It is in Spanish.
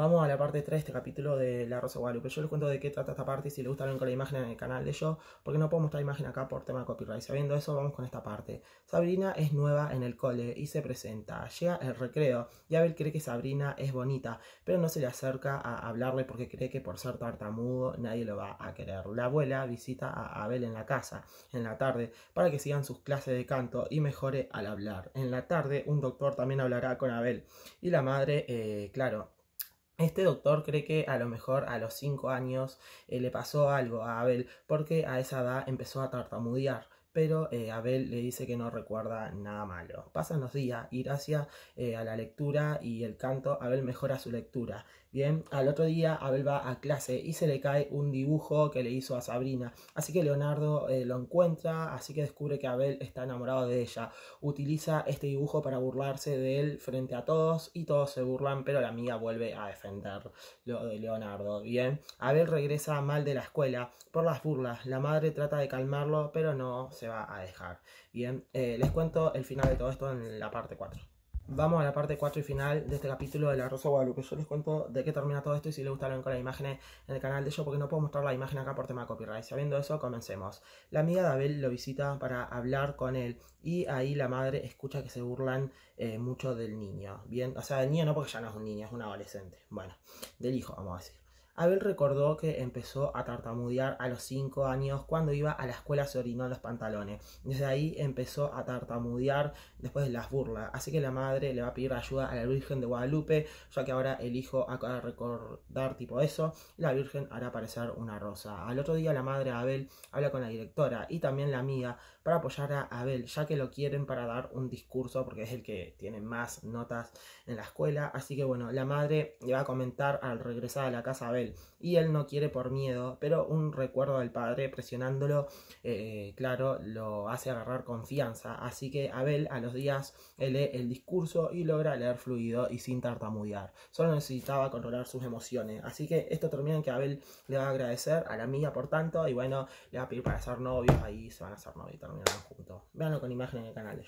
Vamos a la parte 3 de este capítulo de La Rosa Guadalupe. Yo les cuento de qué trata esta parte y si les gustaron con la imagen en el canal de yo, porque no puedo mostrar imagen acá por tema de copyright. Sabiendo eso, vamos con esta parte. Sabrina es nueva en el cole y se presenta. Llega el recreo y Abel cree que Sabrina es bonita, pero no se le acerca a hablarle porque cree que por ser tartamudo nadie lo va a querer. La abuela visita a Abel en la casa en la tarde para que sigan sus clases de canto y mejore al hablar. En la tarde, un doctor también hablará con Abel y la madre, eh, claro este doctor cree que a lo mejor a los 5 años eh, le pasó algo a Abel porque a esa edad empezó a tartamudear pero eh, Abel le dice que no recuerda nada malo. Pasan los días y gracias eh, a la lectura y el canto, Abel mejora su lectura. Bien, al otro día Abel va a clase y se le cae un dibujo que le hizo a Sabrina. Así que Leonardo eh, lo encuentra, así que descubre que Abel está enamorado de ella. Utiliza este dibujo para burlarse de él frente a todos y todos se burlan, pero la amiga vuelve a defender lo de Leonardo. Bien, Abel regresa mal de la escuela por las burlas. La madre trata de calmarlo, pero no se va a dejar. Bien, eh, les cuento el final de todo esto en la parte 4. Vamos a la parte 4 y final de este capítulo de La Rosa Guadalupe. Yo les cuento de qué termina todo esto y si les gusta con las imágenes en el canal de yo, porque no puedo mostrar la imagen acá por tema de copyright. Sabiendo eso, comencemos. La amiga de Abel lo visita para hablar con él y ahí la madre escucha que se burlan eh, mucho del niño. Bien, o sea, del niño no, porque ya no es un niño, es un adolescente. Bueno, del hijo, vamos a decir. Abel recordó que empezó a tartamudear a los 5 años cuando iba a la escuela se orinó los pantalones. Desde ahí empezó a tartamudear después de las burlas. Así que la madre le va a pedir ayuda a la Virgen de Guadalupe, ya que ahora el hijo acaba de recordar tipo eso, la Virgen hará aparecer una rosa. Al otro día la madre Abel habla con la directora y también la amiga para apoyar a Abel, ya que lo quieren para dar un discurso porque es el que tiene más notas en la escuela. Así que bueno, la madre le va a comentar al regresar a la casa a Abel y él no quiere por miedo, pero un recuerdo del padre presionándolo, eh, claro, lo hace agarrar confianza. Así que Abel a los días lee el discurso y logra leer fluido y sin tartamudear. Solo necesitaba controlar sus emociones. Así que esto termina en que Abel le va a agradecer a la mía por tanto y bueno, le va a pedir para ser novios. Ahí se van a hacer novios y terminarán juntos. Veanlo con imágenes en el canal